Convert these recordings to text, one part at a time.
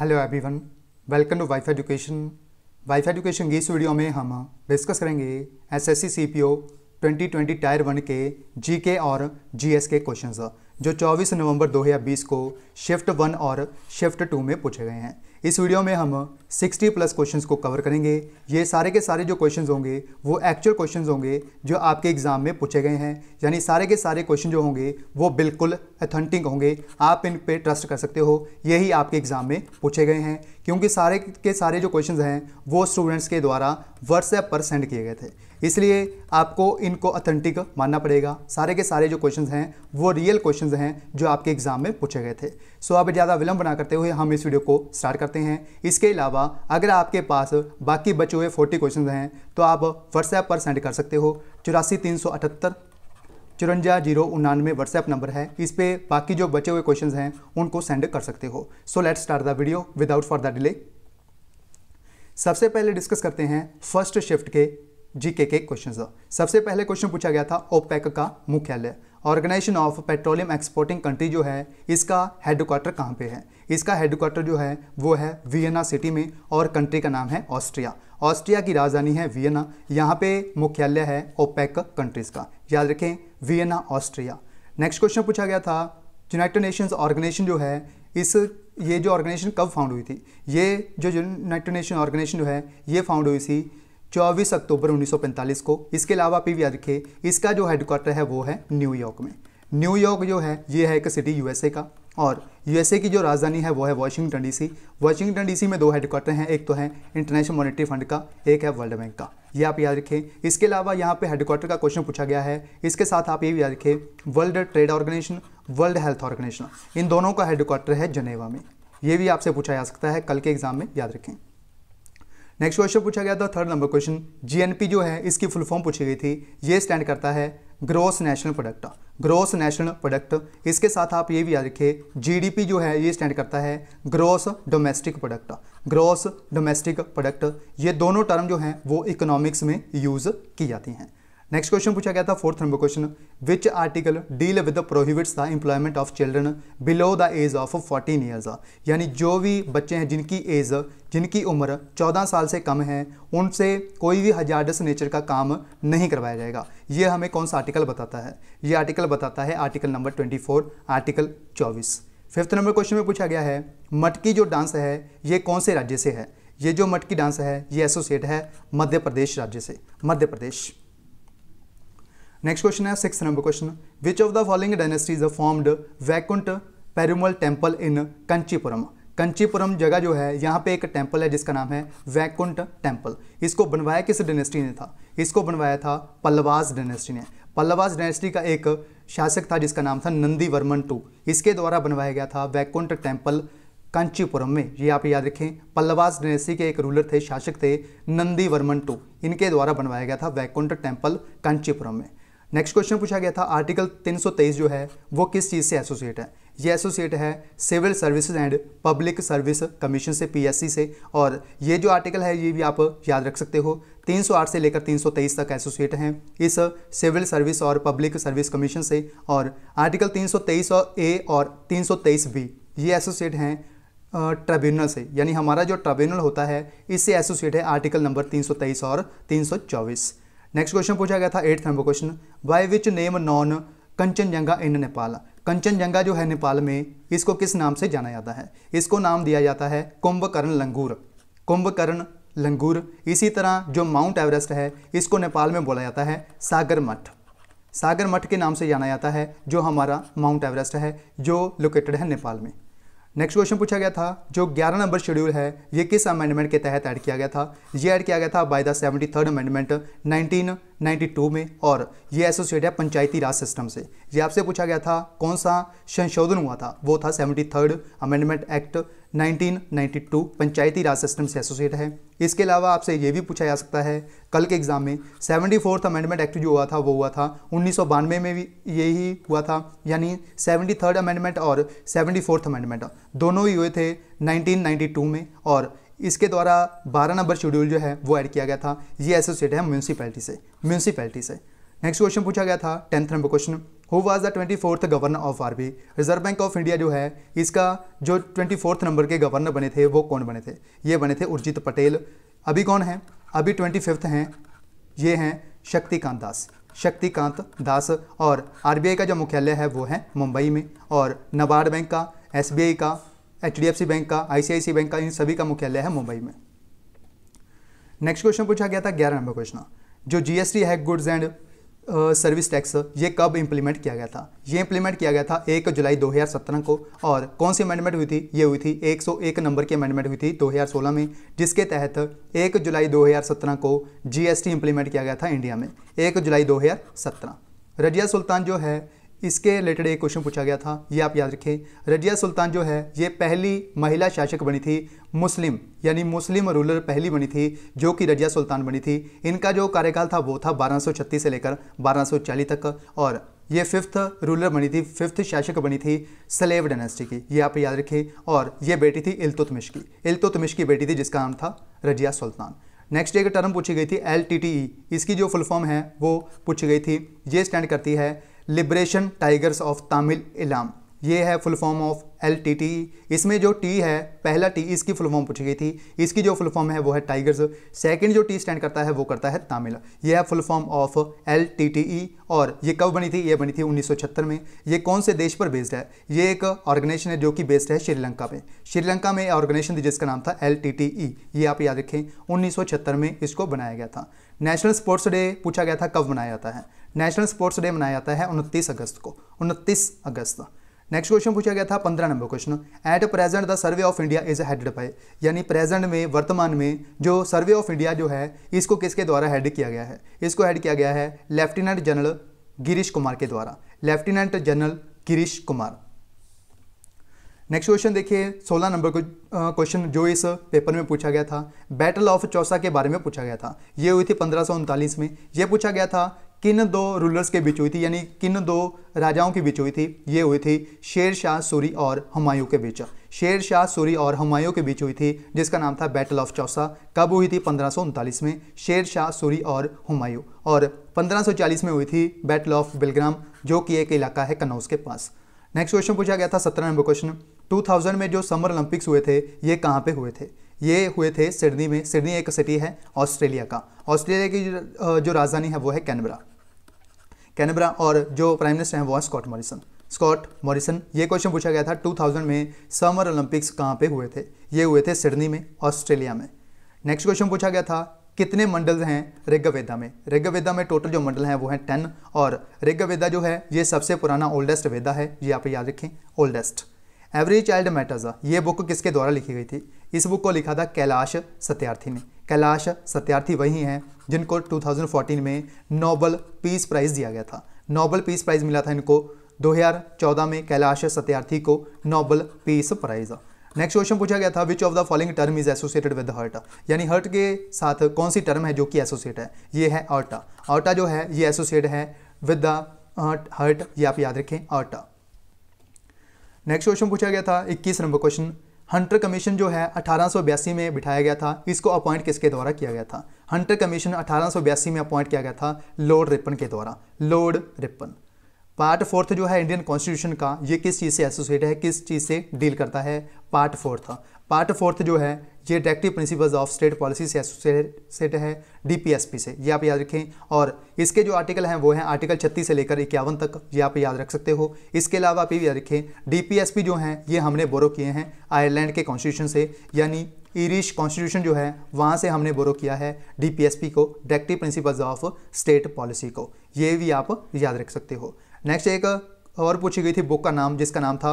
hello everyone welcome to wife education wife education की इस video में हम डिस्कस करेंगे एसएससी सीपीओ 2020 टायर वन के जीके और जीएस के क्वेश्चंस जो 24 नवंबर 2020 को शिफ्ट वन और शिफ्ट टू में पूछे गए हैं इस वीडियो में हम 60 प्लस क्वेश्चंस को कवर करेंगे ये सारे के सारे जो क्वेश्चंस होंगे वो एक्चुअल क्वेश्चंस होंगे जो आपके एग्ज़ाम में पूछे गए हैं यानी सारे के सारे क्वेश्चन जो होंगे वो बिल्कुल अथेंटिक होंगे आप इन पे ट्रस्ट कर सकते हो यही आपके एग्ज़ाम में पूछे गए हैं क्योंकि सारे के सारे जो क्वेश्चन हैं वो स्टूडेंट्स के द्वारा व्हाट्सएप पर सेंड किए गए थे इसलिए आपको इनको अथेंटिक मानना पड़ेगा सारे के सारे जो क्वेश्चन हैं वो रियल क्वेश्चन क्वेश्चंस हैं जो आपके एग्जाम में पूछे गए थे सो अब ज़्यादा विलंब ना करते हुए हम इस वीडियो को स्टार्ट करते हैं इसके अलावा अगर आपके पास बाकी बचे हुए फोर्टी क्वेश्चन हैं तो आप व्हाट्सएप पर सेंड कर सकते हो चौरासी तीन सौ अठहत्तर चुरंजा जीरो उन्नानवे व्हाट्सएप नंबर है इस पर बाकी जो बचे हुए क्वेश्चंस हैं उनको सेंड कर सकते हो so let start the video without for the delay सबसे पहले डिस्कस करते हैं फर्स्ट शिफ्ट के जीके के क्वेश्चंस सबसे पहले क्वेश्चन पूछा गया था ओपेक का मुख्यालय organisation of petroleum exporting country जो है इसका हेडक्वार्टर कहाँ पे है इसका हेडक्वार्टर जो है वो है वियना सिटी में और कंट्री का नाम है ऑस्ट्रिया ऑस्ट्रिया की राजधानी है वियना यहाँ पे मुख्यालय है ओपेक कंट्रीज़ का याद रखें वियना ऑस्ट्रिया नेक्स्ट क्वेश्चन पूछा गया था यूनाइटेड नेशंस ऑर्गेनाइजेशन जो है इस ये जो ऑर्गेनाइजेशन कब फाउंड हुई थी ये जो यूनाइटेड नेशन ऑर्गेनाइजेशन जो है ये फाउंड हुई थी 24 अक्टूबर 1945 को इसके अलावा आप याद रखिए इसका जो हेडक्वार्टर है वो है न्यूयॉर्क में न्यूयॉर्क जो है ये है एक सिटी यूएसए का और यूएसए की जो राजधानी है वो है वाशिंगटन डीसी वाशिंगटन डीसी में दो हेडक्वार्टर हैं एक तो है इंटरनेशनल मॉनिटरी फंड का एक है वर्ल्ड बैंक का ये आप याद रखें इसके अलावा यहाँ पे हेडक्वार्टर का क्वेश्चन पूछा गया है इसके साथ आप ये भी याद रखें world trade organisation world health organisation इन दोनों का हेडक्वार्टर है जनेवा में ये भी आपसे पूछा जा सकता है कल के एग्जाम में याद रखें नेक्स्ट क्वेश्चन पूछा गया था थर्ड नंबर क्वेश्चन जीएनपी जो है इसकी फुल फॉर्म पूछी गई थी ये स्टैंड करता है gross national product gross national product इसके साथ आप ये भी याद रखिए जीडीपी जो है ये स्टैंड करता है gross domestic product gross domestic product ये दोनों टर्म जो हैं वो इकोनॉमिक्स में यूज़ की जाती हैं नेक्स्ट क्वेश्चन पूछा गया था fourth number question which article deal with prohibits the employment of children below the age of fourteen years यानी जो भी बच्चे हैं जिनकी एज जिनकी उम्र चौदह साल से कम है उनसे कोई भी हजारडस नेचर का काम नहीं करवाया जाएगा ये हमें कौन सा आर्टिकल बताता है ये आर्टिकल बताता है आर्टिकल नंबर ट्वेंटी आर्टिकल चौबीस फिफ्थ नंबर क्वेश्चन में पूछा गया है मटकी जो डांस है ये कौन से राज्य से है ये जो मटकी डांस है ये एसोसिएट है मध्य प्रदेश राज्य से मध्य प्रदेश नेक्स्ट क्वेश्चन है six number question which of the following dynasties formed Vaikuntha Perumal temple in Kanchipuram Kanchipuram जगह जो है यहाँ पे एक टेम्पल है जिसका नाम है वैकुंठ टेम्पल इसको बनवाया किस डायनेस्टी ने था इसको बनवाया था पल्लवास डायनेस्टी ने पल्लवास डायनेस्टी का एक शासक था जिसका नाम था नंदी वर्मन टू इसके द्वारा बनवाया गया था वैकुंठ टेम्पल कांचीपुरम में ये आप याद रखें पल्लवास डायनेस्टी के एक रूलर थे शासक थे नंदी वर्मन टू इनके द्वारा बनवाया गया था वैकुंठ टेम्पल कांचीपुरम में नेक्स्ट क्वेश्चन पूछा गया था आर्टिकल 323 जो है वो किस चीज़ से एसोसिएट है ये एसोसिएट है civil service and public service commission से पीएससी से और ये जो आर्टिकल है ये भी आप याद रख सकते हो 308 से लेकर 323 तक एसोसिएट हैं इस सिविल सर्विस और पब्लिक सर्विस कमीशन से और आर्टिकल तीन और ए और 323 बी ये एसोसिएट हैं ट्रिब्यूनल से यानी हमारा जो ट्रिब्यूनल होता है इससे एसोसिएट है आर्टिकल नंबर 323 और 324 नेक्स्ट क्वेश्चन पूछा गया था eighth number question why which name known Kanchenjunga in Nepal Kanchenjunga जो है नेपाल में इसको किस नाम से जाना जाता है इसको नाम दिया जाता है कुंभकर्ण लंगूर कुंभकर्ण लंगूर इसी तरह जो माउंट एवरेस्ट है इसको नेपाल में बोला जाता है सागर मठ सागर मठ के नाम से जाना जाता है जो हमारा माउंट एवरेस्ट है जो लोकेटेड है नेपाल में नेक्स्ट क्वेश्चन पूछा गया था जो 11 नंबर शेड्यूल है ये किस अमेंडमेंट के तहत ऐड किया गया था ये ऐड किया गया था by the seventy third amendment to में और ये एसोसिएट है पंचायती राज सिस्टम से ये आपसे पूछा गया था कौन सा संशोधन हुआ था वो था seventy third amendment act 1992 Panchayati Raj system से एसोसिएट है इसके अलावा आपसे ये भी पूछा जा सकता है कल के एग्ज़ाम में सेवेंटी फोर्थ अमेंडमेंट एक्ट जो हुआ था वो हुआ था उन्नीस में भी यही हुआ था यानी सेवेंटी थर्ड अमेंडमेंट और सेवेंटी फोर्थ अमेंडमेंट दोनों ही हुए थे 1992 में और इसके द्वारा बारह नंबर शेड्यूल जो है वो ऐड किया गया था ये एसोसिएट है म्यूनसिपैलिटी से म्यूनसिपैलिटी से नेक्स्ट क्वेश्चन पूछा गया था tenth number question who was the twenty fourth governor of RB Reserve Bank of India जो है इसका जो ट्वेंटी फोर्थ नंबर के गवर्नर बने थे वो कौन बने थे ये बने थे उर्जित पटेल अभी कौन है अभी ट्वेंटी फिफ्थ हैं ये हैं शक्तिकांत दास शक्तिकांत दास और आई का जो मुख्यालय है वो है मुंबई में और नबार्ड बैंक का आई का सी बैंक का सी बैंक का इन सभी का मुख्यालय है मुंबई में नेक्स्ट क्वेश्चन पूछा गया था ग्यारह नंबर क्वेश्चन जो जीएसटी है गुड्स एंड सर्विस टैक्स ये कब इम्प्लीमेंट किया गया था ये इम्प्लीमेंट किया गया था एक जुलाई 2017 को और कौन सी अमेंडमेंट हुई थी ये हुई थी 101 नंबर की अमेंडमेंट हुई थी 2016 में जिसके तहत एक जुलाई 2017 को जीएसटी इम्प्लीमेंट किया गया था इंडिया में एक जुलाई 2017 रजिया सुल्तान जो है इसके रिलेटेड एक क्वेश्चन पूछा गया था ये आप याद रखें रजिया सुल्तान जो है ये पहली महिला शासक बनी थी मुस्लिम यानी मुस्लिम रूलर पहली बनी थी जो कि रजिया सुल्तान बनी थी इनका जो कार्यकाल था वो था बारह से लेकर बारह तक और ये फिफ्थ रूलर बनी थी फिफ्थ शासक बनी थी सलेव डायनेस्टी की ये आप याद रखें और ये बेटी थी इल्तुतमिश की इल्तुतमिश की बेटी थी जिसका नाम था रजिया सुल्तान नेक्स्ट एक टर्म पूछी गई थी एल e, इसकी जो फुल फॉर्म है वो पूछी गई थी ये स्टैंड करती है liberation tigers of Tamil Eelam ये है full form of L T T इसमें जो टी है पहला टी इसकी फुल फॉर्म पूछी गई थी इसकी जो फुल फॉर्म है वो है टाइगर्स सेकंड जो टी स्टैंड करता है वो करता है तामिल ये है full form of L T T E और ये कब बनी थी ये बनी थी 1976 में ये कौन से देश पर बेस्ड है ये एक ऑर्गेनाइजेशन है जो कि बेस्ड है श्रीलंका में श्रीलंका में ऑर्गेनाइजेशन थी जिसका नाम था एल टी टी ई ये आप याद रखें उन्नीस में इसको बनाया गया था नेशनल स्पोर्ट्स डे पूछा गया था कब मनाया जाता है नेशनल स्पोर्ट्स डे मनाया जाता है उनतीस अगस्त को उनतीस अगस्त नेक्स्ट क्वेश्चन पूछा गया था पंद्रह नंबर question at present the survey of India is headed by यानी प्रेजेंट में वर्तमान में जो सर्वे ऑफ इंडिया जो है इसको किसके द्वारा हेड किया गया है इसको हेड किया गया है लेफ्टिनेंट जनरल गिरीश कुमार के द्वारा lieutenant general Girish Kumar next question देखिए 16 नंबर क्वेश्चन जो इस पेपर में पूछा गया था बैटल ऑफ चौसा के बारे में पूछा गया था ये हुई थी पंद्रह में ये पूछा गया था किन दो रूलर्स के बीच हुई थी यानी किन दो राजाओं के बीच हुई थी ये हुई थी शेर शाह सूरी और हमायूं के बीच शेर शाह सूरी और हमायूं के बीच हुई थी जिसका नाम था बैटल ऑफ चौसा कब हुई थी पंद्रह में शेर शाह सूरी और हमायूं और 1540 में हुई थी बैटल ऑफ बिलग्राम जो कि एक इलाका है कनौज के पास नेक्स्ट क्वेश्चन पूछा गया था सत्रह नंबर क्वेश्चन 2000 में जो समर ओलंपिक्स हुए थे ये कहाँ पे हुए थे ये हुए थे सिडनी में सिडनी एक सिटी है ऑस्ट्रेलिया का ऑस्ट्रेलिया की जो राजधानी है वो है कैनबरा कैनबरा और जो प्राइम मिनिस्टर हैं वो है स्कॉट मॉरिसन स्कॉट मॉरिसन ये क्वेश्चन पूछा गया था 2000 में समर ओलंपिक्स कहाँ पे हुए थे ये हुए थे सिडनी में ऑस्ट्रेलिया में नेक्स्ट क्वेश्चन पूछा गया था कितने मंडल हैं ऋग्वेदा में ऋग्वेदा में टोटल जो मंडल हैं वो हैं टेन और ऋग्वेदा जो है ये सबसे पुराना ओल्डेस्ट वेदा है ये आप याद रखें ओल्डेस्ट एवरी चाइल्ड मैटर्स ये बुक किसके द्वारा लिखी गई थी इस बुक को लिखा था कैलाश सत्यार्थी ने कैलाश सत्यार्थी वही हैं जिनको 2014 में नोबल पीस प्राइज़ दिया गया था नोबल पीस प्राइज़ मिला था इनको 2014 में कैलाश सत्यार्थी को Nobel peace prize next question पूछा गया था which of the following term is associated with hurt यानी हर्ट के साथ कौन सी टर्म है जो कि एसोसिएट है ये है अर्टा अर्टा जो है ये एसोसिएट है विद द हर्ट हर्ट ये आप याद रखें अर्टा नेक्स्ट क्वेश्चन पूछा गया था इक्कीस नंबर क्वेश्चन हंटर कमीशन जो है अठारह में बिठाया गया था इसको अपॉइंट किसके द्वारा किया गया था हंटर कमीशन अठारह में अपॉइंट किया गया था लॉर्ड रिपन के द्वारा लॉर्ड रिपन पार्ट फोर्थ जो है इंडियन कॉन्स्टिट्यूशन का ये किस चीज़ से एसोसिएट है किस चीज़ से डील करता है पार्ट फोर्थ पार्ट फोर्थ जो है ये directive principles of state policy से एसोसिएटेड है डीपीएसपी से ये आप याद रखें और इसके जो आर्टिकल हैं वो हैं आर्टिकल छत्तीस से लेकर इक्यावन तक ये आप याद रख सकते हो इसके अलावा आप ये याद रखें डीपीएसपी जो हैं ये हमने बोरो किए हैं आयरलैंड के कॉन्स्टिट्यूशन से यानी इरिश कॉन्स्टिट्यूशन जो है वहाँ से हमने बोरो किया है डीपीएसपी को directive principles of state policy को ये भी आप याद रख सकते हो नेक्स्ट एक और पूछी गई थी बुक का नाम जिसका नाम था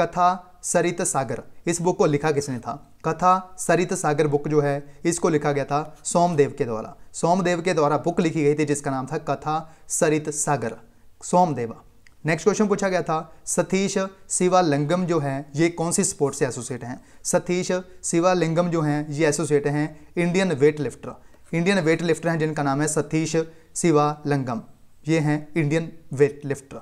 कथा सरित सागर इस बुक को लिखा किसने था कथा सरित सागर बुक जो है इसको लिखा गया था सोमदेव के द्वारा सोमदेव के द्वारा बुक लिखी गई थी जिसका नाम था कथा सरित सागर सोमदेवा नेक्स्ट क्वेश्चन पूछा गया था सतीश शिवालिंगम जो है ये कौन सी स्पोर्ट से एसोसिएट हैं सतीश शिवालिंगम जो हैं ये एसोसिएट हैं Indian weight lifter Indian weight lifter हैं जिनका नाम है सतीश शिवालिंगम ये हैं Indian weight lifter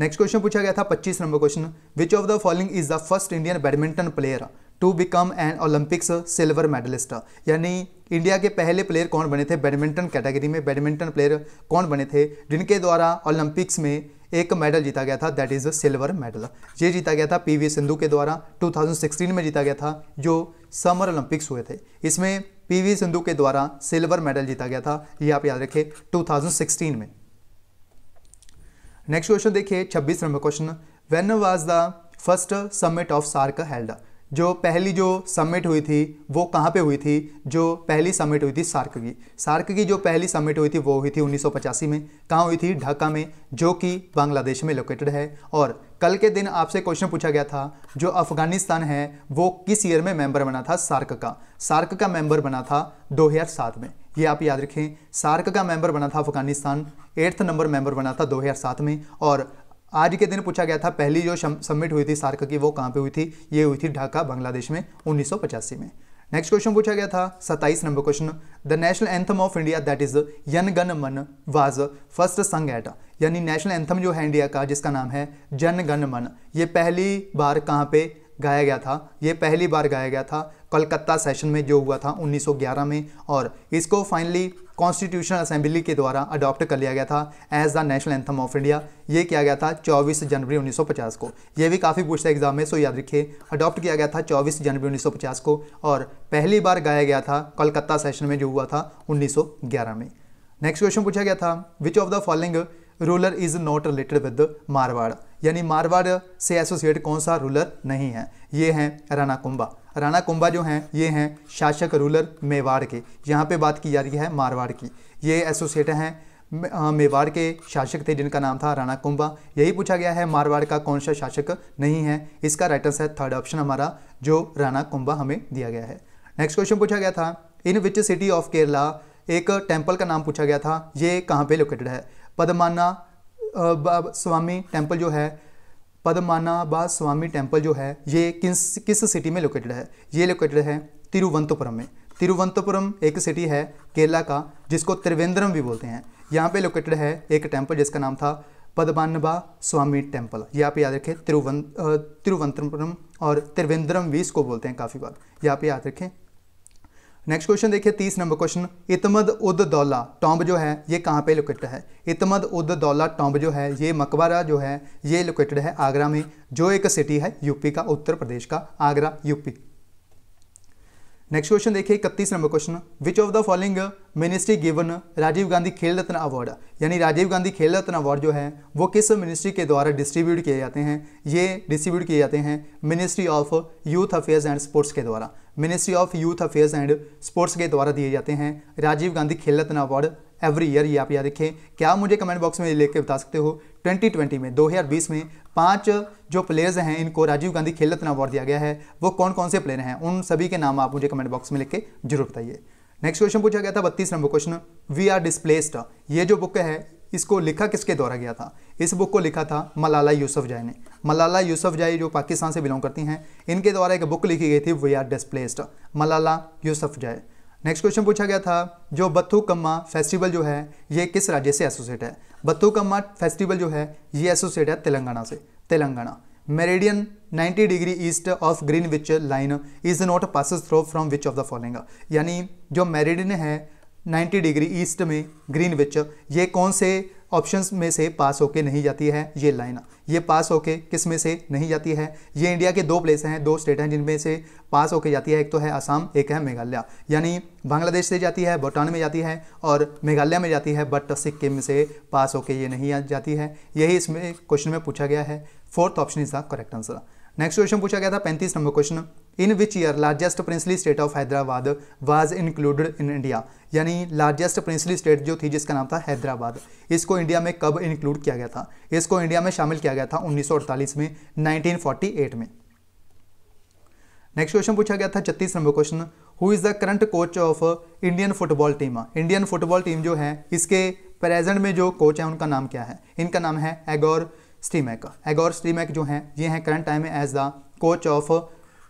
next question पूछा गया था पच्चीस नंबर question which of the following is the first Indian badminton player to become an Olympics silver medallist यानी इंडिया के पहले प्लेयर कौन बने थे बैडमिंटन कैटेगरी में बैडमिंटन प्लेयर कौन बने थे जिनके द्वारा ओलंपिक्स में एक मेडल जीता गया था दैट इज सिल्वर मेडल ये जीता गया था पीवी सिंधु के द्वारा 2016 में जीता गया था जो समर ओलंपिक्स हुए थे इसमें पीवी सिंधु के द्वारा सिल्वर मेडल जीता गया था ये आप याद रखें 2016 में नेक्स्ट क्वेश्चन देखिए छब्बीस नंबर question when was the first summit of SAARC held जो पहली जो समिट हुई थी वो कहाँ पे हुई थी जो पहली समिट हुई थी सार्क की सार्क की जो पहली समिट हुई थी वो हुई थी 1985 में कहाँ हुई थी ढाका में जो कि बांग्लादेश में लोकेटेड है और कल के दिन आपसे क्वेश्चन पूछा गया था जो अफगानिस्तान है वो किस ईयर में मेंबर बना था सार्क का सार्क का मेंबर बना था 2007 में ये आप याद रखें सार्क का मेंबर बना था अफगानिस्तान एट्थ नंबर मेंबर बना था 2007 में और आज के दिन पूछा गया था पहली जो सबमिट हुई थी सार्क की वो कहाँ पे हुई थी ये हुई थी ढाका बांग्लादेश में उन्नीस में नेक्स्ट क्वेश्चन पूछा गया था सत्ताईस नंबर question the national anthem of India that is Jana Gana Mana was first sung at यानी नेशनल एंथम जो है इंडिया का जिसका नाम है जन गन मन ये पहली बार कहाँ पे गाया गया था ये पहली बार गाया गया था कलकत्ता सेशन में जो हुआ था 1911 में और इसको फाइनली कॉन्स्टिट्यूशनल असेंबली के द्वारा अडॉप्ट कर लिया गया था as the national anthem of India ये किया गया था 24 जनवरी 1950 को ये भी काफ़ी पूछता है एग्जाम में सो याद रखिए अडॉप्ट किया गया था 24 जनवरी 1950 को और पहली बार गाया गया था कलकत्ता सेशन में जो हुआ था 1911 में नेक्स्ट क्वेश्चन पूछा गया था which of the following ruler is not related with Marwar यानी मारवाड़ से एसोसिएट कौन सा रूलर नहीं है ये हैं राणा कुंभा राणा कुंभा जो हैं ये हैं शासक रूलर मेवाड़ के यहाँ पे बात की जा रही है मारवाड़ की ये एसोसिएट हैं मेवाड़ के शासक थे जिनका नाम था राणा कुंभा यही पूछा गया है मारवाड़ का कौन सा शासक नहीं है इसका राइट आंसर है थर्ड ऑप्शन हमारा जो राणा कुंभा हमें दिया गया है नेक्स्ट क्वेश्चन पूछा गया था in which city of Kerala एक टेम्पल का नाम पूछा गया था ये कहाँ पे लोकेटेड है पदमाना स्वामी टेम्पल जो है पदमानाबा स्वामी टेम्पल जो है ये किस किस सिटी में लोकेटेड है ये लोकेटेड है तिरुवंतपुरम में तिरुवंतपुरम एक सिटी है केरला का जिसको त्रिवेंद्रम भी बोलते हैं यहाँ पे लोकेटेड है एक टेम्पल जिसका नाम था पदमानबा स्वामी टेम्पल ये आप याद रखें तिरुवं तिरुवंतपुरम और त्रिवेंद्रम भी इसको बोलते हैं काफ़ी बार ये आप याद रखें नेक्स्ट क्वेश्चन देखिए तीस नंबर क्वेश्चन इतमद उद दौला टॉम्ब जो है ये कहाँ पे लोकेटेड है इतमद उद दौला टॉम्ब जो है ये मकबरा जो है ये लोकेटेड है आगरा में जो एक सिटी है यूपी का उत्तर प्रदेश का आगरा यूपी नेक्स्ट क्वेश्चन देखिए इकतीस number question which of the following ministry given Rajiv Gandhi Khel Ratna award यानी राजीव गांधी खेल रत्न अवार्ड जो है वो किस मिनिस्ट्री के द्वारा डिस्ट्रीब्यूट किए जाते हैं ये डिस्ट्रीब्यूट किए जाते हैं ministry of youth affairs and sports के द्वारा ministry of youth affairs and sports के द्वारा दिए जाते हैं Rajiv Gandhi Khel Ratna award every year ये आप याद रखें क्या मुझे कमेंट बॉक्स में लेकर बता सकते हो 2020 में 2020 में पांच जो प्लेयर्स हैं इनको राजीव गांधी खेल रत्न अवार्ड दिया गया है वो कौन कौन से प्लेयर हैं उन सभी के नाम आप मुझे कमेंट बॉक्स में लिख जरूर बताइए नेक्स्ट क्वेश्चन पूछा गया था बत्तीस number question we are displaced ये जो बुक है इसको लिखा किसके द्वारा गया था इस बुक को लिखा था मलाला यूसुफ जाय ने मलाला यूसुफ जाय जो पाकिस्तान से बिलोंग करती हैं इनके द्वारा एक बुक लिखी गई थी we are displaced Malala Yousafzai next question पूछा गया था जो बथुकम्मा फेस्टिवल जो है ये किस राज्य से एसोसिएट है बथुकम्मा फेस्टिवल जो है ये एसोसिएट है तेलंगाना से Telangana meridian 90 degree east of Greenwich line is not passes through from which of the following यानी जो मेरेडियन है 90 डिग्री ईस्ट में ग्रीन विच ये कौन से ऑप्शंस में से पास होके नहीं जाती है ये लाइन ये पास होके किस में से नहीं जाती है ये इंडिया के दो प्लेस हैं दो स्टेट हैं जिनमें से पास होके जाती है एक तो है आसाम एक है मेघालय यानी बांग्लादेश से जाती है भूटान में जाती है और मेघालय में जाती है बट सिक्किम से पास होके ये नहीं जाती है यही इसमें क्वेश्चन में पूछा गया है fourth option is the correct answer next question पूछा गया था पैंतीस number question in which year largest princely state of Hyderabad was included in India यानी लार्जेस्ट प्रिंसली स्टेट जो थी जिसका नाम था हैदराबाद इसको इंडिया में कब इंक्लूड किया गया था इसको इंडिया में शामिल किया गया था 1948 में 1948 में नेक्स्ट क्वेश्चन पूछा गया था छत्तीस number question who is the current coach of Indian football team Indian football team जो है इसके प्रेजेंट में जो कोच है उनका नाम क्या है इनका नाम है एगोर स्टीमैक एगोर स्टीमैक जो हैं ये हैं करंट टाइम में as the coach of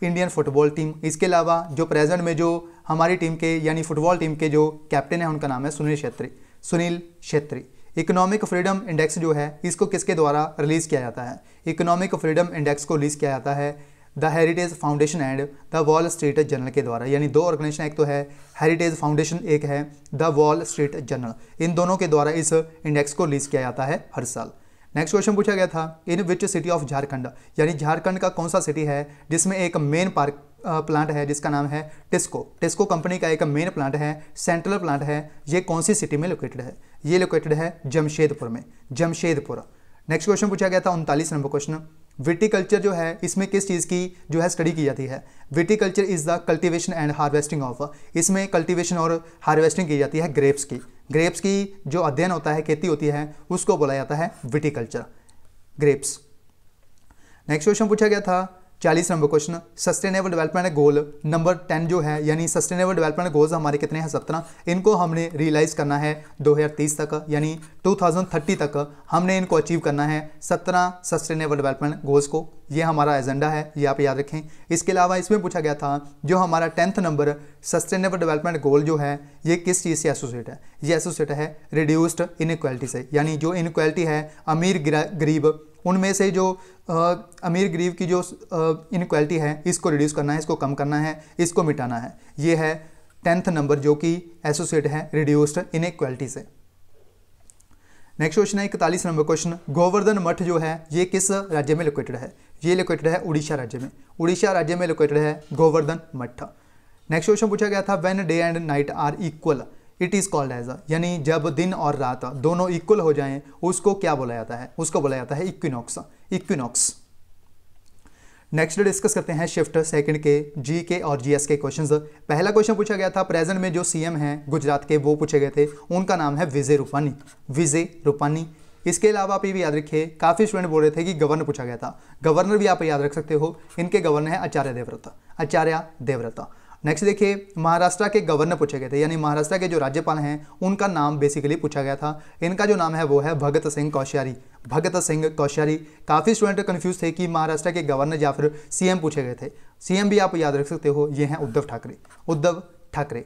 Indian football team इसके अलावा जो प्रेजेंट में जो हमारी टीम के यानी फुटबॉल टीम के जो कैप्टन है उनका नाम है Sunil Chhetri Sunil Chhetri economic freedom index जो है इसको किसके द्वारा रिलीज़ किया जाता है इकोनॉमिक फ्रीडम इंडेक्स को रिलीज़ किया जाता है the Heritage Foundation and the Wall Street Journal के द्वारा यानी दो ऑर्गेनाइजेशन एक तो है हेरिटेज फाउंडेशन एक है द वॉल स्ट्रीट जर्नल इन दोनों के द्वारा इस इंडेक्स को रिलीज़ किया जाता है हर साल नेक्स्ट क्वेश्चन पूछा गया था in which city of Jharkhand यानी झारखंड का कौन सा सिटी है जिसमें एक मेन पार्क प्लांट है जिसका नाम है टिस्को टिस्को कंपनी का एक मेन प्लांट है सेंट्रल प्लांट है ये कौन सी सिटी में लोकेटेड है ये लोकेटेड है जमशेदपुर में जमशेदपुर नेक्स्ट क्वेश्चन पूछा गया था उनतालीस नंबर क्वेश्चन विटिकल्चर जो है इसमें किस चीज़ की जो है स्टडी की जाती है viticulture is the cultivation and harvesting of इसमें कल्टीवेशन और हार्वेस्टिंग की जाती है ग्रेप्स की ग्रेप्स की जो अध्ययन होता है खेती होती है उसको बोला जाता है विटिकल्चर ग्रेप्स नेक्स्ट क्वेश्चन पूछा गया था चालीस number question sustainable development goal number ten जो है यानी सस्टेनेबल डेवलपमेंट गोल्स हमारे कितने हैं सत्रह इनको हमने रियलाइज़ करना है 2030 तक यानी 2030 तक हमने इनको अचीव करना है सत्रह सस्टेनेबल डेवलपमेंट गोल्स को ये हमारा एजेंडा है ये आप याद रखें इसके अलावा इसमें पूछा गया था जो हमारा tenth number sustainable development goal जो है ये किस चीज़ से एसोसिएट है ये एसोसिएट है रिड्यूस्ड इनक्वालिटी से यानी जो इनक्वालिटी है अमीर गरीब उनमें से जो आ, अमीर गरीब की जो इनक्वालिटी है इसको रिड्यूस करना है इसको कम करना है इसको मिटाना है ये है टेंथ नंबर जो कि एसोसिएट है रिड्यूस्ड इनक्वालिटी से नेक्स्ट क्वेश्चन है इकतालीस नंबर क्वेश्चन गोवर्धन मठ जो है ये किस राज्य में लोकेटेड है ये लोकेटेड है उड़ीसा राज्य में उड़ीसा राज्य में लोकेटेड है गोवर्धन मठ नेक्स्ट क्वेश्चन पूछा गया था when day and night are equal it is called as a यानी जब दिन और रात दोनों इक्वल हो जाएं उसको क्या बोला जाता है उसको बोला जाता है इक्विनॉक्स इक्विनॉक्स नेक्स्ट डिस्कस करते हैं शिफ्ट सेकंड के जी के और जीएस के क्वेश्चंस पहला क्वेश्चन पूछा गया था प्रेजेंट में जो सीएम हैं गुजरात के वो पूछे गए थे उनका नाम है विजय रूपानी विजय रूपानी इसके अलावा आप ये भी याद रखिए काफ़ी स्टूडेंट बोल रहे थे कि गवर्नर पूछा गया था गवर्नर भी आप याद रख सकते हो इनके गवर्नर है आचार्य देवव्रत आचार्य देवव्रता नेक्स्ट देखिए महाराष्ट्र के गवर्नर पूछे गए थे यानी महाराष्ट्र के जो राज्यपाल हैं उनका नाम बेसिकली पूछा गया था इनका जो नाम है वो है भगत सिंह कोश्यारी भगत सिंह कोश्यारी काफ़ी स्टूडेंट कन्फ्यूज थे कि महाराष्ट्र के गवर्नर या फिर सीएम पूछे गए थे सीएम भी आप याद रख सकते हो ये हैं उद्धव ठाकरे उद्धव ठाकरे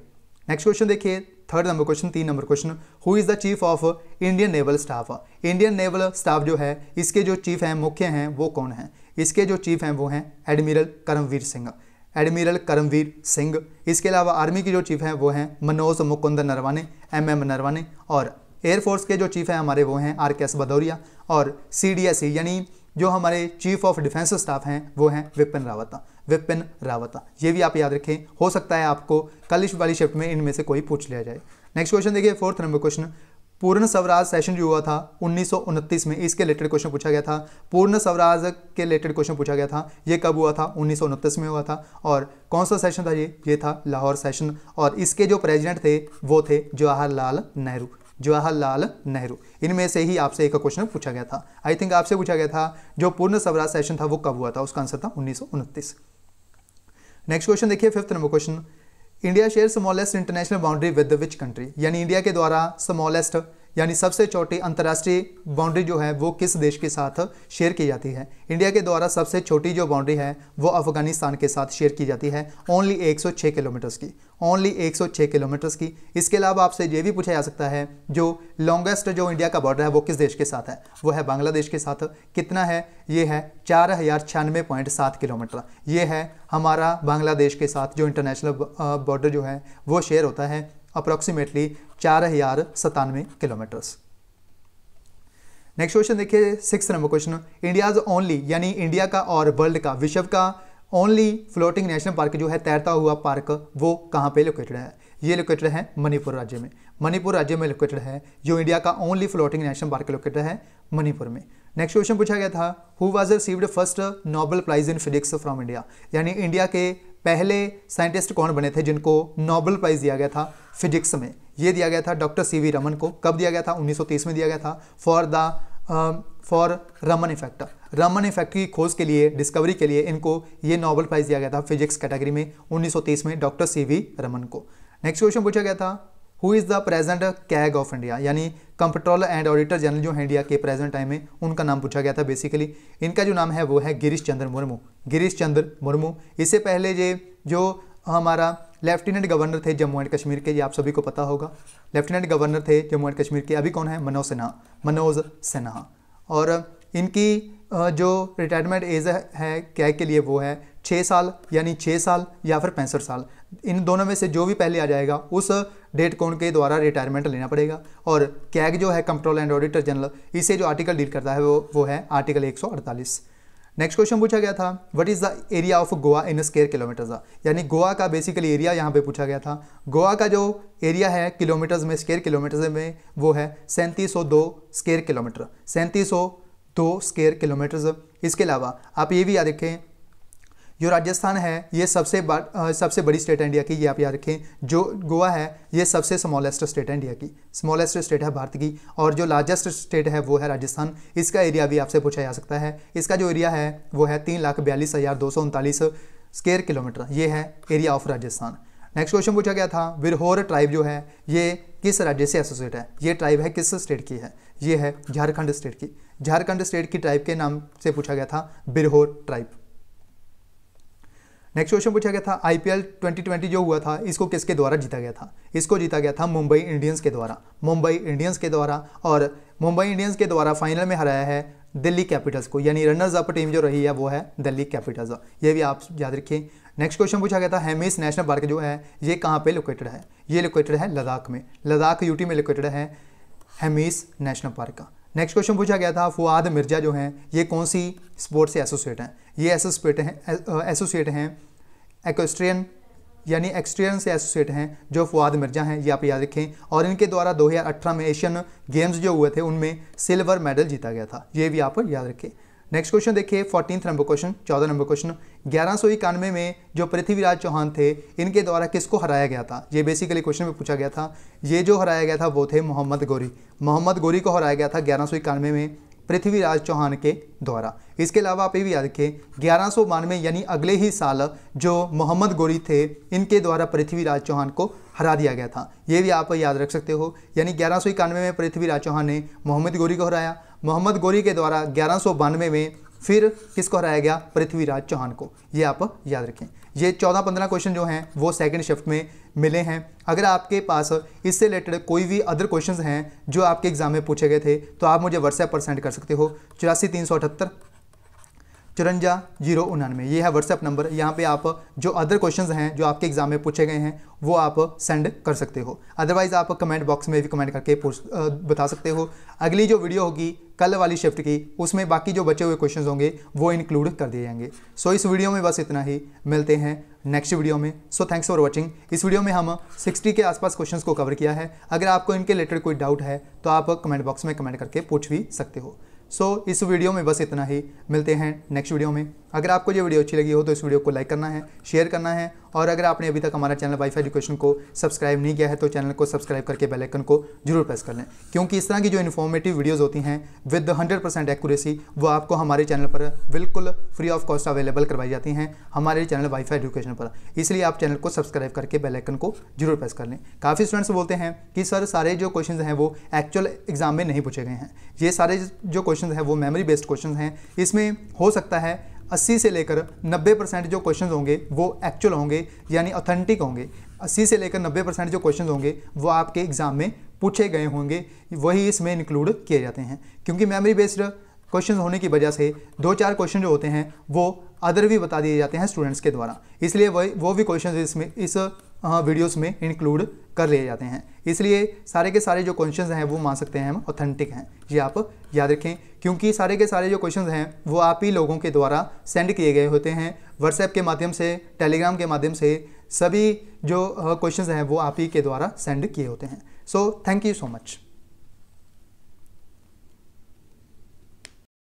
नेक्स्ट क्वेश्चन देखिए थर्ड नंबर क्वेश्चन तीन number question who is the chief of Indian naval staff Indian naval staff जो है इसके जो चीफ हैं मुख्य हैं वो कौन हैं इसके जो चीफ हैं वो हैं एडमिरल करमवीर सिंह एडमिरल करमवीर सिंह इसके अलावा आर्मी के जो चीफ हैं वो हैं मनोज मुकुंद नरवाने एम एम नरवाने और एयरफोर्स के जो चीफ हैं हमारे वो हैं आर के एस भदौरिया और सी डी एस ई यानी जो हमारे चीफ ऑफ डिफेंस स्टाफ हैं वो हैं विपिन रावता विपिन रावता ये भी आप याद रखें हो सकता है आपको कल वाली शिफ्ट में इनमें से कोई पूछ लिया जाए नेक्स्ट क्वेश्चन देखिए fourth number question Purna Swaraj session जो हुआ था उन्नीस में इसके रिलेटेड क्वेश्चन पूछा गया था पूर्ण स्वराज के रिलेटेड क्वेश्चन पूछा गया था ये कब हुआ था उन्नीस में हुआ था और कौन सा सेशन था ये ये था लाहौर सेशन और इसके जो प्रेसिडेंट थे वो थे जवाहरलाल नेहरू जवाहरलाल नेहरू इनमें से ही आपसे एक क्वेश्चन पूछा गया था आई थिंक आपसे पूछा गया था जो पूर्ण स्वराज सेशन था वो कब हुआ था उसका आंसर था उन्नीस नेक्स्ट क्वेश्चन देखिए fifth number question India share smallest international boundary with which country यानी इंडिया के द्वारा स्मॉलेस्ट यानी सबसे छोटी अंतर्राष्ट्रीय बाउंड्री जो है वो किस देश के साथ शेयर की जाती है इंडिया के द्वारा सबसे छोटी जो बाउंड्री है वो अफगानिस्तान के साथ शेयर की जाती है ओनली 106 किलोमीटर्स की ओनली 106 किलोमीटर्स की इसके अलावा आपसे ये भी पूछा जा सकता है जो लॉन्गेस्ट जो इंडिया का बॉर्डर है वो किस देश के साथ है वो है बांग्लादेश के साथ कितना है ये है चार हज़ार छियानवे पॉइंट सात किलोमीटर ये है हमारा बांग्लादेश के साथ जो इंटरनेशनल बॉर्डर जो है वो शेयर होता है अप्रॉक्सीमेटली चार हजार सतानवे किलोमीटर्स नेक्स्ट क्वेश्चन देखिए six number question India's only यानी इंडिया का और वर्ल्ड का विश्व का ओनली फ्लोटिंग नेशनल पार्क जो है तैरता हुआ पार्क वो कहाँ पे लोकेटेड है ये लोकेटेड है मणिपुर राज्य में मणिपुर राज्य में लोकेटेड है जो इंडिया का only floating national park located है मणिपुर में नेक्स्ट क्वेश्चन पूछा गया था who was received first Nobel prize in physics from India यानी इंडिया के पहले साइंटिस्ट कौन बने थे जिनको नोबल प्राइज दिया गया था फिजिक्स में ये दिया गया था डॉक्टर सी वी रमन को कब दिया गया था 1930 में दिया गया था for the for Raman effect Raman effect की खोज के लिए डिस्कवरी के लिए इनको ये नोबल प्राइज दिया गया था फिजिक्स कैटेगरी में 1930 में डॉक्टर सी वी रमन को नेक्स्ट क्वेश्चन पूछा गया था who is the present CAG of India यानी कंप्ट्रोल एंड ऑडिटर जनरल जो है इंडिया के प्रेजेंट टाइम में उनका नाम पूछा गया था बेसिकली इनका जो नाम है वो है गिरीश चंद्र मुर्मू गिरीश चंद्र मुर्मू इससे पहले ये जो हमारा लेफ्टिनेंट गवर्नर थे जम्मू एंड कश्मीर के ये आप सभी को पता होगा लेफ्टिनेंट गवर्नर थे जम्मू एंड कश्मीर के अभी कौन है मनोज सिन्हा मनोज सिन्हा और इनकी जो रिटायरमेंट एज है क्या के लिए वो है छः साल यानी छः साल या फिर पैंसठ साल इन दोनों में से जो भी पहले आ जाएगा उस डेट कोण के द्वारा रिटायरमेंट लेना पड़ेगा और कैग जो है कंट्रोल एंड ऑडिटर जनरल इसे जो आर्टिकल डील करता है वो वो है आर्टिकल 148 नेक्स्ट क्वेश्चन पूछा गया था what is the area of Goa in square kilometres यानी गोवा का बेसिकली एरिया यहाँ पे पूछा गया था गोवा का जो एरिया है किलोमीटर्स में स्केयर किलोमीटर्स में वो है सैंतीस स्केयर किलोमीटर सैंतीस सौ दो स्केयर किलोमीटर्स इसके अलावा आप ये भी याद रखें जो राजस्थान है ये सबसे बड़ सबसे बड़ी स्टेट है इंडिया की ये आप याद रखें जो गोवा है ये सबसे स्मॉलेस्ट स्टेट है इंडिया की स्मॉलेस्ट स्टेट है भारत की और जो लार्जेस्ट स्टेट है वो है राजस्थान इसका एरिया भी आपसे पूछा जा सकता है इसका जो एरिया है वो है तीन लाख बयालीस हज़ार दो सौ उनतालीस स्केयर किलोमीटर ये है area of Rajasthan next question पूछा गया था विरहोर ट्राइब जो है ये किस राज्य से एसोसिएट है ये ट्राइब है किस स्टेट की है ये है झारखंड स्टेट की झारखंड स्टेट की ट्राइब के नाम से पूछा गया था बिरहोर ट्राइब नेक्स्ट क्वेश्चन पूछा गया था आईपीएल 2020 जो हुआ था इसको किसके द्वारा जीता गया था इसको जीता गया था मुंबई इंडियंस के द्वारा मुंबई इंडियंस के द्वारा और मुंबई इंडियंस के द्वारा फाइनल में हराया है दिल्ली कैपिटल्स को यानी रनर्स अप टीम जो रही है वो है दिल्ली कैपिटल्स ये भी आप याद रखिए नेक्स्ट क्वेश्चन पूछा गया था हेमिस नेशनल पार्क जो है ये कहाँ पर लोकेटेड है ये लोकेटेड है लद्दाख में लद्दाख यूटी में लोकेटेड है हेमिस नेशनल पार्क का नेक्स्ट क्वेश्चन पूछा गया था फुआद मिर्जा जो हैं ये कौन सी स्पोर्ट्स से एसोसिएट हैं ये एसोसिएट हैं एसोसिएट हैं एक्स्ट्रियन यानी एक्सट्रियन से एसोसिएट हैं जो फुआद मिर्जा हैं ये आप याद रखें और इनके द्वारा 2018 में एशियन गेम्स जो हुए थे उनमें सिल्वर मेडल जीता गया था ये भी आप याद रखें नेक्स्ट क्वेश्चन देखिए फोर्टीन नंबर क्वेश्चन चौदह नंबर क्वेश्चन ग्यारह सौ इक्यानवे में जो पृथ्वीराज चौहान थे इनके द्वारा किसको हराया गया था ये बेसिकली क्वेश्चन में पूछा गया था ये जो हराया गया था वो थे मोहम्मद गोरी मोहम्मद गोरी को हराया गया था ग्यारह सौ इक्यानवे में पृथ्वीराज चौहान के द्वारा इसके अलावा आप ये भी याद रखें ग्यारह सौ बानवे यानी अगले ही साल जो मोहम्मद गोरी थे इनके द्वारा पृथ्वीराज चौहान को हरा दिया गया था ये भी आप याद रख सकते हो यानी ग्यारह सौ इक्यानवे में पृथ्वीराज चौहान ने मोहम्मद गोरी को हराया मोहम्मद गोरी के द्वारा ग्यारह सौ बानवे में फिर किसको हराया गया पृथ्वीराज चौहान को ये आप याद रखें ये चौदह पंद्रह क्वेश्चन जो हैं वो सेकंड शिफ्ट में मिले हैं अगर आपके पास इससे रिलेटेड कोई भी अदर क्वेश्चंस हैं जो आपके एग्ज़ाम में पूछे गए थे तो आप मुझे व्हाट्सएप पर सेंड कर सकते हो चौरासी तीन सौ अठहत्तर चुरंजा जीरो उन्नानवे ये है व्हाट्सएप नंबर यहाँ पे आप जो अदर क्वेश्चन हैं जो आपके एग्जाम में पूछे गए हैं वो आप सेंड कर सकते हो अदरवाइज आप कमेंट बॉक्स में भी कमेंट करके पूछ बता सकते हो अगली जो वीडियो होगी कल वाली शिफ्ट की उसमें बाकी जो बचे हुए क्वेश्चन होंगे वो इंक्लूड कर दिए जाएंगे सो so, इस वीडियो में बस इतना ही मिलते हैं नेक्स्ट वीडियो में सो थैंक्स फॉर वॉचिंग इस वीडियो में हम सिक्सटी के आसपास क्वेश्चन को कवर किया है अगर आपको इनके रिलेटेड कोई डाउट है तो आप कमेंट बॉक्स में कमेंट करके पूछ भी सकते हो सो so, इस वीडियो में बस इतना ही मिलते हैं नेक्स्ट वीडियो में अगर आपको ये वीडियो अच्छी लगी हो तो इस वीडियो को लाइक करना है शेयर करना है और अगर आपने अभी तक हमारा चैनल वाईफाई एजुकेशन को सब्सक्राइब नहीं किया है तो चैनल को सब्सक्राइब करके बेल आइकन को जरूर प्रेस कर लें क्योंकि इस तरह की जो इन्फॉर्मेटिव वीडियोज़ होती हैं विद हंड्रेड परसेंट एक्यूरेसी वो आपको हमारे चैनल पर बिल्कुल फ्री ऑफ कॉस्ट अवेलेबल करवाई जाती हैं हमारे चैनल फाई एजुकेशन पर इसलिए आप चैनल को सब्सक्राइब करके बेलाइकन को जरूर प्रेस कर लें काफ़ी स्टूडेंट्स बोलते हैं कि सर सारे जो क्वेश्चन हैं वो एक्चुअल एग्जाम में नहीं पूछे गए हैं ये सारे जो क्वेश्चन हैं वो मेमोरी बेस्ड क्वेश्चन हैं इसमें हो सकता है अस्सी से लेकर नब्बे परसेंट जो क्वेश्चन होंगे वो एक्चुअल होंगे यानी ऑथेंटिक होंगे अस्सी से लेकर नब्बे परसेंट जो क्वेश्चन होंगे वो आपके एग्ज़ाम में पूछे गए होंगे वही इसमें इंक्लूड किए जाते हैं क्योंकि मेमोरी बेस्ड क्वेश्चन होने की वजह से दो चार क्वेश्चन जो होते हैं वो अदर भी बता दिए जाते हैं स्टूडेंट्स के द्वारा इसलिए वही वो भी क्वेश्चन इसमें इस वीडियोस में इंक्लूड कर लिए जाते हैं इसलिए सारे के सारे जो क्वेश्चन हैं वो मान सकते हैं हम ऑथेंटिक हैं ये आप याद रखें क्योंकि सारे के सारे जो क्वेश्चन हैं वो आप ही लोगों के द्वारा सेंड किए गए होते हैं व्हाट्सएप के माध्यम से टेलीग्राम के माध्यम से सभी जो क्वेश्चन हैं वो आप ही के द्वारा सेंड किए होते हैं so thank you so much